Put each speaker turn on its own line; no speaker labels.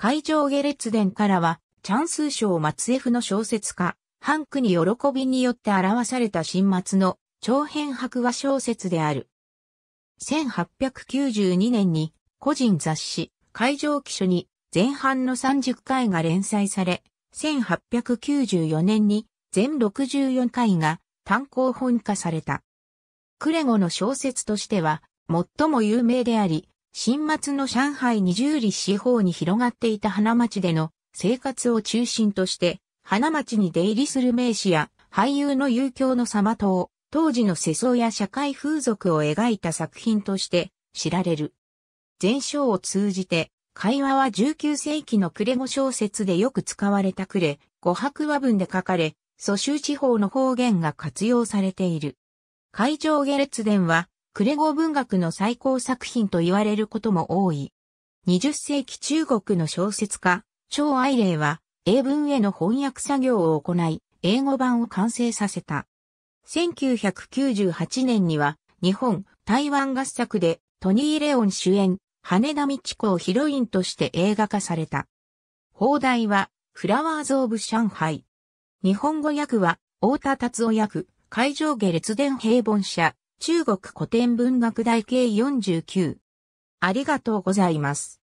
会場下列伝からは、チャンス賞松江府の小説家、ハンクに喜びによって表された新末の長編白話小説である。1892年に個人雑誌、会場記書に前半の30回が連載され、1894年に全64回が単行本化された。クレゴの小説としては最も有名であり、新末の上海二十里四方に広がっていた花町での生活を中心として、花町に出入りする名士や俳優の遊興の様と、当時の世相や社会風俗を描いた作品として知られる。全章を通じて、会話は19世紀のクレ語小説でよく使われたクレ、語白話文で書かれ、蘇州地方の方言が活用されている。会場下列伝は、クレゴ文学の最高作品と言われることも多い。20世紀中国の小説家、張愛玲は英文への翻訳作業を行い、英語版を完成させた。1998年には日本、台湾合作でトニー・レオン主演、羽田美智子をヒロインとして映画化された。放題は、フラワーズ・オブ・上海。日本語訳は、大田達夫役、海上下列伝平凡社、中国古典文学大系49。ありがとうございます。